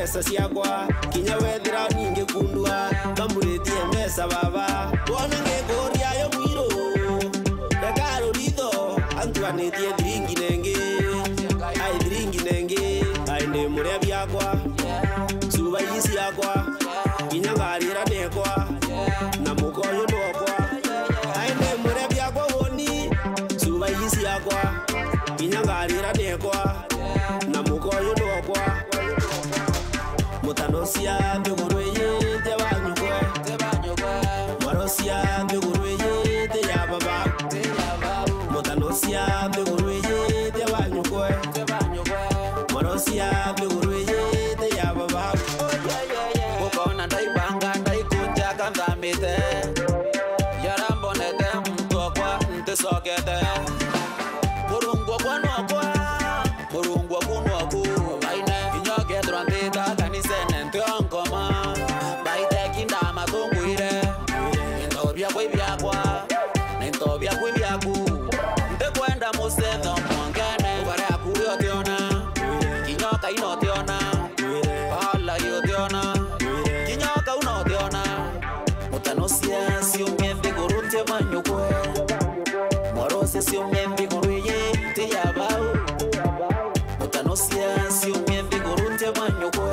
mbesa ciakwa kinya wethira ningikundua vamuritie mbesa vava anosiya mbeguru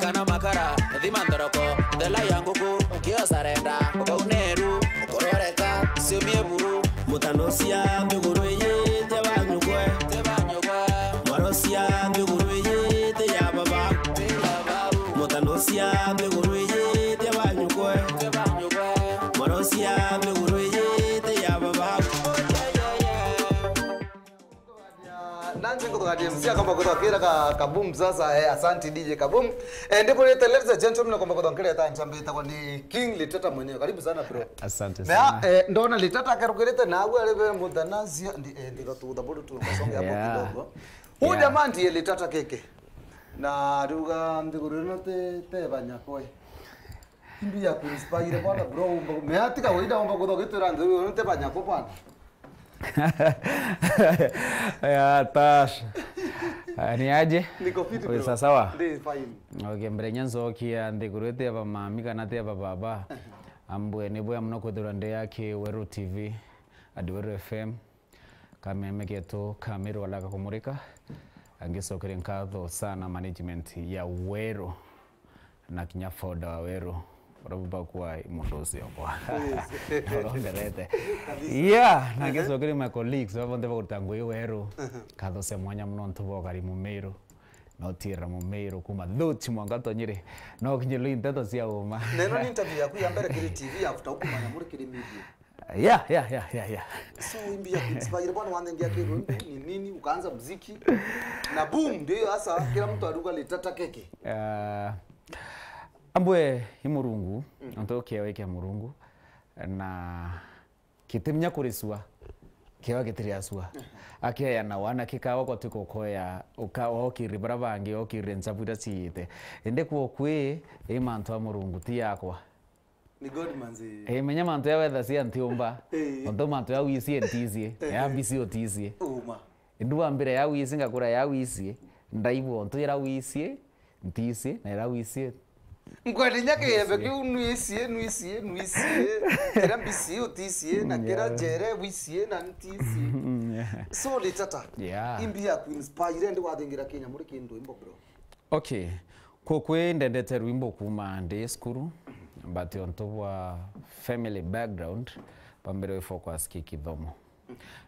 Gana makara, dimandoroko, de la yanguku nga DMC akomba kuthokira ka kaboom sasa eh, asanti DJ kaboom eh, ndipo lete ladies and gentlemen akomba kuthokira ta nchambe itakuwa ni King Litata mwenyewe karibu sana bro asante sana eh, ndona Litata akarukirete nawe alive mudanazia ndi eh, ndiro tu dabudu tu kasonge hapo kidogo huu jamaa ndiye Litata keke na ruga ndigurino te te banyakwe imbi ya kunspire bwana bro mbeatika wida omba kuthokitira ndirino te banyakwe bwana Ya tash. Eh, ni aje? Niko fiti bro. Sawa. Ndio fine. Okay, mrenya nzokia ndikurete aba mami kana te aba baba. Ambwe nebo ya mnokothura nde yake Weru TV adi Weru FM kameme keto kamero walaka kumurika angisokere nkatho sana management ya Weru na kinyafoda wa Weru orobubakwa umundu ucio kwarongerete yeah nangisokire uh-huh. my colleagues babonthe baguruta ngui weru uh-huh. kathoce mwanya muno ntubogari mumeiru notira mumeiru kuma thuti mwanga tonyire no kinyelo nteto cia uma neno ni interview yaku ya mbere kiri tv afuta ukumanya muri kiri media ya ya ya ya ya So imbi ya kutsipagire bwana wanze ngia kero wimbi ni nini ukaanza mziki na boom ndio asa kila mtu aduka litata keke. Uh, ambwe imurungu mulungu mm. onto kieo kia murungu na kitimnya kurisua kiwa gitiriasua akiayana wana kikawa gwatikokoya okiri bara bangi okiri nsabu ira ciite indi kuo kwi i mantu a murungu ti yakwa e menya mantå ya wetha cia ntiåmba ontå mantå ya wicie nticiä ya mbisi å ticiä ndu wambire ya wici ngakå ra ya wicie ndaibu ontå ya ra ntizi na ya ra wicie nkwatinya kiembe kiu nwisie nwisie nwisie kira mbisi utisie na kira jere wisie na ntisie so ni imbi ya kuinspire ndi wathingira kinya muri kindu imbo bro okay kukwi ndendete rwimbo kuma ndi skuru but onto wa family background pambere ifo kwa ski kithomo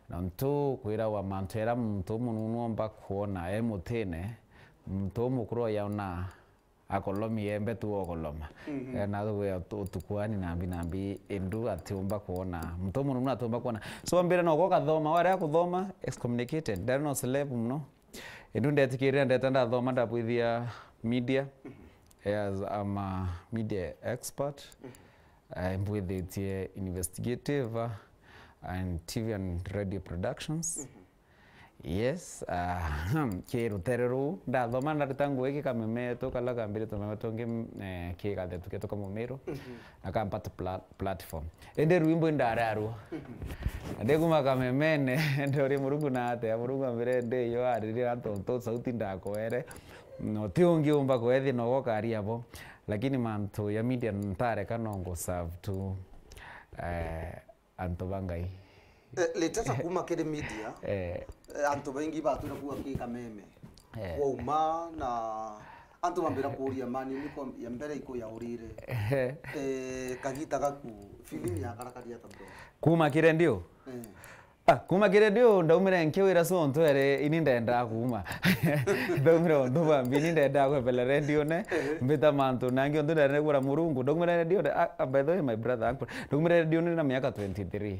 na mtu kwira wa mantera mtu mununu omba kuona e mtu mukuru yaona akolomi akolomie tu okoloma mm -hmm. Eh, nathwe tukuani nambi nambi endu atiumba kuona mto munu muna atiumba kuona so mbere no gokathoma waria kuthoma excommunicated ndari no slave muno indu ndetikirira ndeta ndathoma ndabwithia media mm-hmm. eh, as am a media expert mm-hmm. i mbwithitie investigative uh, and TV and radio productions mm -hmm yes kirutereru ndathoma ndaruta nguo iki kameme tukala kambire tumeme tungi kigathe tuke tukamumiru akampata platform ende rwimbo ndararwo ndeguma kamemene ndori murungu nate murungu ambire nde yo arire atonto sauti ndakoere no ti ungi umba kwethi no gokaria bo lakini mantu ya media ntare kanongo serve tu eh antu bangai Eh, letasa kuma kede media eh antu baingi batwira kuga ki kameme eh kwauma na antu bambira kuria mani ni ko ya mbere iko ya urire eh kagita gaku filimu yakarakaria tabo kuma kire ndio eh Ah, kuma kire ndio nke wira so ere ini ndenda kuma ndaumire ondu bambi ini ndenda kwebela radio ne eh. mbita mantu nangi ondu ndere kura murungu ndaumire radio ah, ah by the way my brother uncle ndaumire radio ni na miaka 23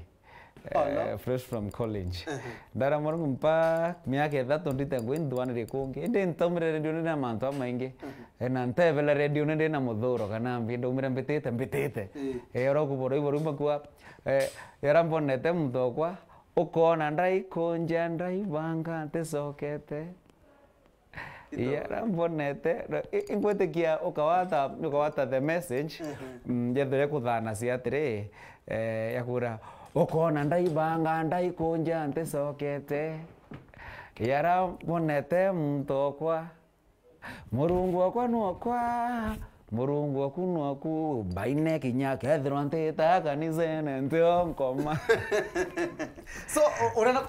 Eh, fresh from college uh-huh. ndara mwangu mpa miaka ithatu ndite ngwindwanire kungi indi ntaumire redio ndina mantu amaingi uh-huh. eh, na ntevela redio ndi na muthuro kana mbi ndaumire mbitite mbitite orokuvora uh-huh. eh, ivo rwimbo kuwa yarambonete mthokwa ukona ndaikunja ndaivanga ntisokete yarambonete ingwitikia ukawata ukawata the message yethire mm, kuthana ciatiri yakura ukona ndaibanga ndaikunja ntisokete yaramũnete mtokwa mũrungu wakwa nwakwa mũrungu waku nwaku baine kinya kethirwa ntita kanisene ntio nkoma so urenda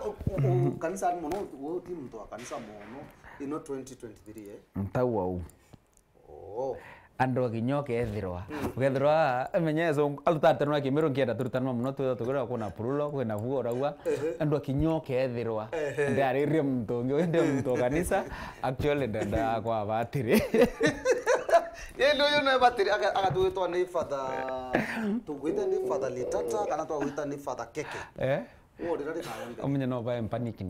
kanisa muno woti mtu wa kanisa muno ino 2023 eh mtau wau oh andå aginyoke mm. ethirwa å menyeso arutatano akimero ngienda turutanwa muno tutha tugura kuna purulo kwina vuo uragua andu akinyoke ethirwa ndarire ndenda ngi ndi muntu kanisa actually ndenda kwa batiri yendo yo na batiri agatwitwa ni father tugwite ni father litata kana twagwita ni father keke eh uwo ndira ndikaonge umenye no ba empaniki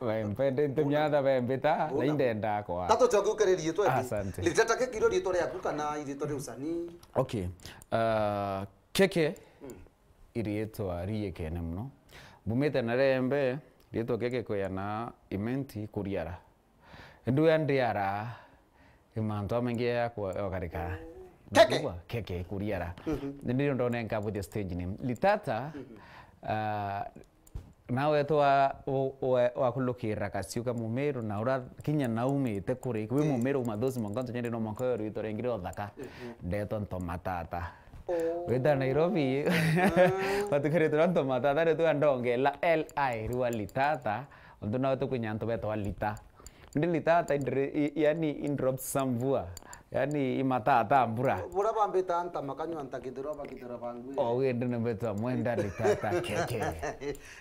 we mpende ntumyatha we mbita na indenda kwa tato chogu kare rietwa asante litata ke kiro rietwa yaku kana rietwa riu sani okay uh, keke mm. irietwa rieke ne muno bumite na rembe rietwa keke ko yana imenti kuriara ndu ya ndiara imantu ya kwa okarika keke keke kuriara mm -hmm. ndio ndone nkabuthia stage name litata mm -hmm. uh, nawe twa wa kulukira kasiuka mumeru na ura kinya naumite kuri kwi mm. mumeru mathusi mongonto nyende no monkoyo rito rengire othaka mm-hmm. ndeto ntomatata oh. wita Nairobi ah. watukire tuna ntomatata ritu andongela li riwa litata ondu nawe tukunya ntuvetwa lita ndi litata yani indrop samvua yani imatata mbura urabambita antama kanywa ntakithirwa bakithirwa bangwe oh, ogende nembetwa mwenda litata keke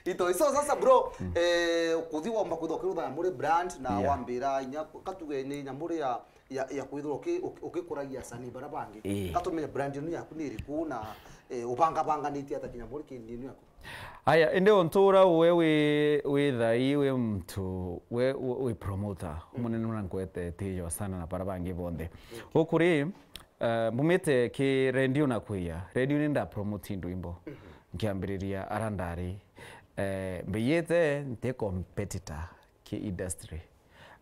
ito iso sasa bro mm. eh kuthi wamba kuthokirutha muri brand na yeah. wambira nya katugene nya muri ya ya ya kwithwa ukikuragia sani bara bangi atumenye brand ino yaku ni riku na ubanga banga banganitie ata kinya muri kini ino yaku aya ende ontura we we we thai we mtu we we promoter munene mm. nankwete tiyo sana na bara bangi bonde ukuri uh, mumete ki radio na kuya radio nenda nda promote ndwimbo nkiambiriria arandari eh mbiyete nte competitor ki industry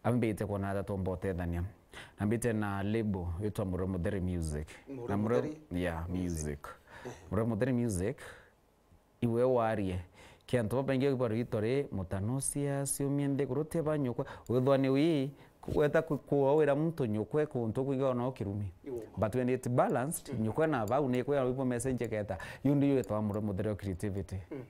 ambiyete kona ata tombote thania na mbite na lebo yitwa muremodere music muremodere yeah music uh-huh. muremodere music iwe warie Kia ntopo kiantu babaingi barwitore mutanosia kurote ba nyokwe. wethwa ni wii kuweta weta kuwawira mtu nyokwe kuntu kwiga no kirumi but when it balanced mm -hmm. nyukwe na vau unekwe kwira wipo message keta yu ndi yetwa muremodere creativity mm -hmm.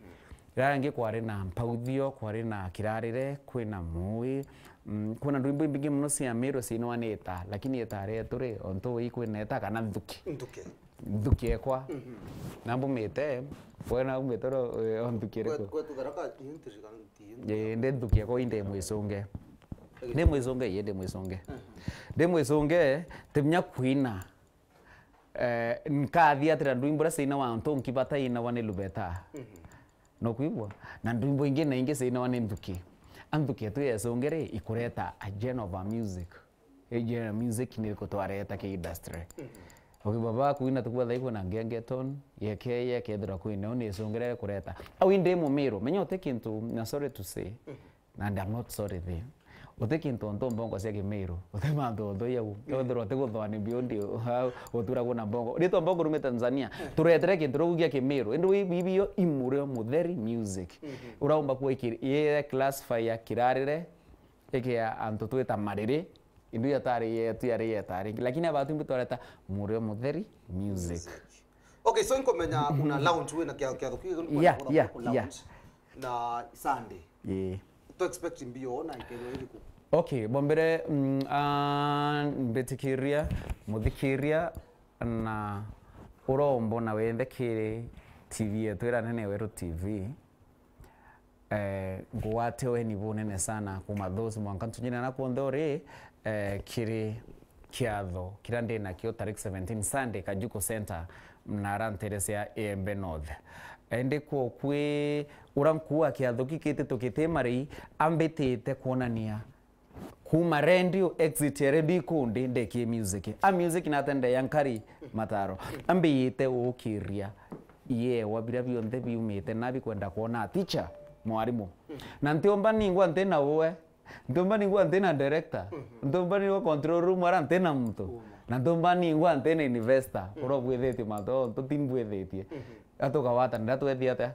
rangi kwari mpaudhio, mpauthio kwari na kirarire kwina mui mm, kuna ndu imbingi muno cia mĩrũ cinwa nĩ ta lakini ĩtaretũ rĩ ontũ ĩ kwĩna ĩta kana nthuki nthuki ekwa mm -hmm. na mbũmĩte wena umĩte o nthuki rĩkũ ndĩ nthuki ekwa indĩ mwĩcũnge ndĩ mwĩcũnge ye ndĩ mwĩcũnge ndĩ mwĩcũnge mhm. tĩmnya kwina eh, nkathi atĩra ndu imbũra cina wa ntũ nkivata inawa nĩ lubeta mm -hmm. nokwigua na ndu imbo ingĩ na ingĩ cinawa nĩ nthuki tu ketu yesungere ikureta a genova music ijena music nirikutwareta ke industry baba kuina tukua thaiku na ngengeton yeke yekethira kuina ni songere kureta awinde mumiro take into na sorry to say and I'm not sorry there utikintu ntu mbongo cia gimiru uthima ntu thuyau uthirwo ti guthwani biundi uturagwo na mbongo ritwa mbongo rume Tanzania hmm. turetere kintu rugu gia kimiru indu ibibio imure mutheri music uraumba hmm. kuwa ikire classify ya kirarire ikia antu twita mariri indu ya tari yetu yari yetari lakini abantu mbitwareta mure mutheri music, music. Okay, so nkomenya una lounge we na kia kia kia kia kia kia kia kia kia to expect mbiona ikelwa iriku okay bombere mm, uh, mbetikiria muthikiria na urombo na wende kiri tv yetu ira nene weru tv eh, ngwate weni bunene sana kuma those mwanka ntunyina na kuondori eh, kiri kiatho kira ndä nakä tarä 17 kajuko center mnara nterece ya embe north ende eh, kuo kwä å rankua kä atho kä kä tä tå kä tä marä i ambä tä te kuonania kuma rendio exit ya redio kundi ndekie music a ah, music tende yankari mataro ambiyite ukiria yewa bila bionthe biumite nabikwenda kuona teacher mwarimu na ntiomba ningwa nti nawe ndomba ningwa antena director mhm. ndomba ningwa control room ara antena mtu na ndomba ntina antena investor uro bwethetie mato to tin bwethetie mhm. atugawata ndatwethia atia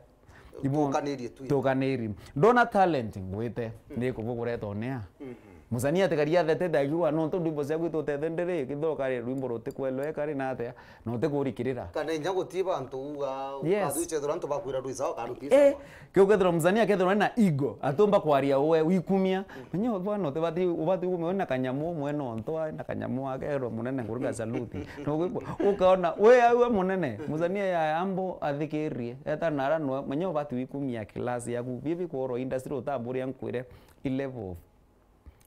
tukanirie tukanirie ndona talent ngwite mhm. nikubugure tonia mm -hmm mucani atigaria athete thagiwa no tondu imbo cia gwitwo tethe ndiri githoka ri rwimbo rutikueleweka ri natea na utikurikiririra kana inya guti bantu uga ukathithura ntu bakwira rwisao kandu tisa eh kyo kethira mucani akethira na igo atumba kwaria we wikumia nyo bwana utibati ubati kumwe na kanyamu mweno ntwa na kanyamu akero munene ngurunga saluti no gwikwa ukaona we awe munene mucani ya ambo athikirie eta nara no manyo bati wikumia kilasi yaku bibi kuoro industry utamburia nkwire i level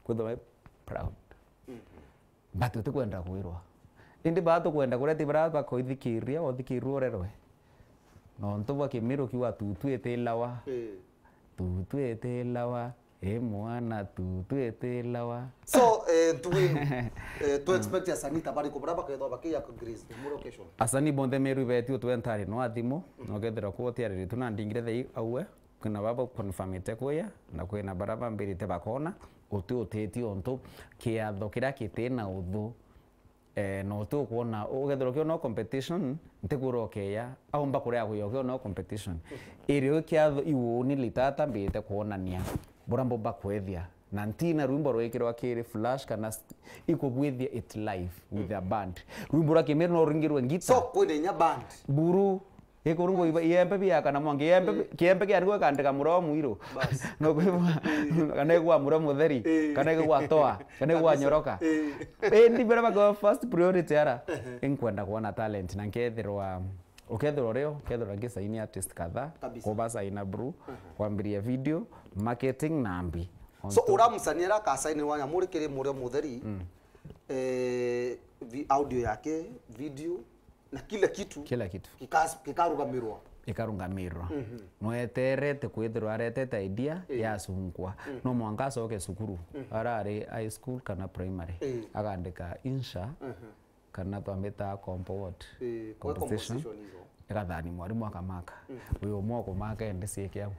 kwithiwa proud mm -hmm. but utikwenda kwirwa indi batu kwenda kuria tibara bakoithikiria othikirirwe urerwe nontu bwa kimiro kiwa tutwitilawa mm. tutwitilawa e mwana tutwitilawa so eh, tuwe eh, tu expect asani tabari ba bakethwa bakiya ku greece muro kesho asani bonde meru betio entare no adimo mm. no gethera ko tiarire tunandingire thei auwe kana babo confirmite kuya na kwina baraba mbirite bakona utiutitio untu kiatho kiria kitina uthu eh, na utu kuona ugethero kio competition ntigura ukeya aumba kuria kuyo kio no competition irio kiatho iwuni litata mbite kuonania burambo bakwethia na ntina rwimbo rwekirwa kiri flash kana ikugwithia it live with mm. a band rwimbo rwakimirino rwingirwe ngita so kwine nya band buru ikå rå gå iembe bä aka na mwangi kä embe gä a nä gäkandä ka må ro kana kuwa muro mutheri eh. kana kuwa toa kana kuwa nyoroka toa kana gä gwa nyoroka ndimbe rä ara ä nkwenda kuona talent na ngethirwa ukethirwa rä kethirwa ngä caini artist kadha kuva ina bru kwambiria video marketing na mbi so ura kacaini wanya må rä kä rä må ro må theri mm. eh, audio yake video na kila kitu kila kitu kikarugamirwa ikarugamirwa mm -hmm. nweterete kwithirwa aretete idea yeah. yasunkwa mm -hmm. no mwanga soke sukuru mm -hmm. arari high school kana primary yeah. agandika insha mm -hmm. kana twambita comport yeah. composition ikathani mwarimu akamaka mhm. uyo moko maka ende ndi ciikiau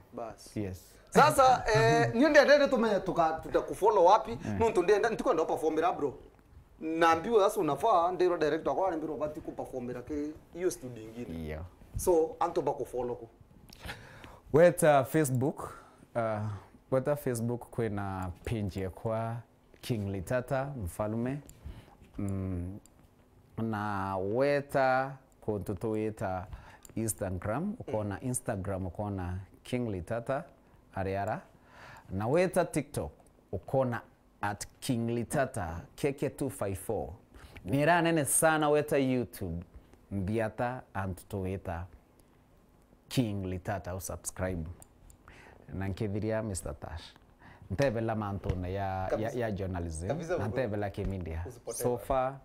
yes sasa eh, niyo ndiendete tumenye tuta kufollow wapi mm. nuntu ndienda ndikwenda upafomera bro naambiwa sasa unafaa ndio director kwa naambiwa bati kuperformera ke hiyo studio ingine yeah. so anto antoba kufollow ku weta uh, facebook uh, weta uh, facebook page ya kwa king litata mfalme mm, na weta uh, kuntutu weta instagram ukona instagram ukona king litata ariara na weta tiktok ukona at King Litata KK254. Nira nene sana weta YouTube mbiata antutoweta King Litata usubscribe. Na nkithiria Mr. Tash. Ntebela mantone ya, ya, ya journalism. Kabisa na ntebela Kimindia. So far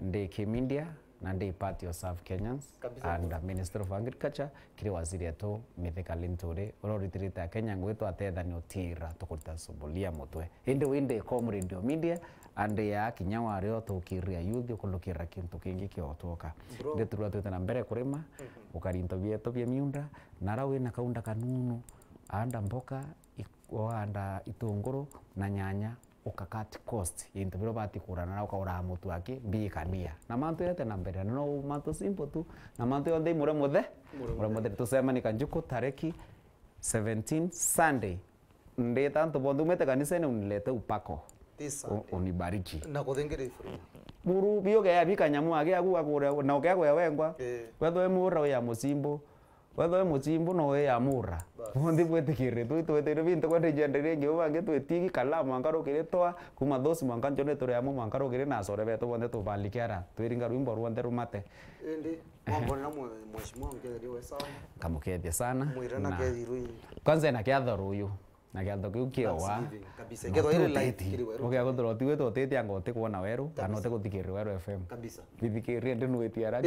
ndi Kimindia nande part South Kenyans and the Minister of Agriculture kiri waziri etu mithika linture Kenya akenya ngwitwo ni utira tukurita subulia mutwe winde windi comrade media and ya kinya wario tukiria youth ukulukira kintu kingi kiotwoka ndi turwa na mbere kurima mhm. ukari -hmm. ukarinto bietu miunda nara wina kaunda kanunu anda mboka wanda itunguru na nyanya ukakati cost into biro bati kurana na ukahura mutu aki mbikania na mantu yete na mbere no mantu simple tu na mantu yothe mure muthe mure tu sema ni kanjuku tareki 17 Sunday ndeta tanto bondu mete kanisa ni unilete upako unibariki na kuthingiri muru bioge ya bika nyamu age agwa na ukegwe wengwa eh. wetho mura ya musimbo wethoe muchimbu noe amura bonthe bwetikire tui twetire bintu kwandijanderia ngi ubange twetigi kala mwankarukire twa kuma thosi mwankanjo ne turi amu mwankarukire na sore betu bonthe tuvalikera twiringa rwimbo ruonde rumate indi mwambona mheshimiwa mkethiriwe sana kamukethia sana mwirana kethiru kwanza na kiatho ruyu na gä atho kä u kä owa å gä a gå thora å tigwä two tä te anga å tä kwona werå kana å tä gå thikä rä werå fm withikä rä ndä nwä tiara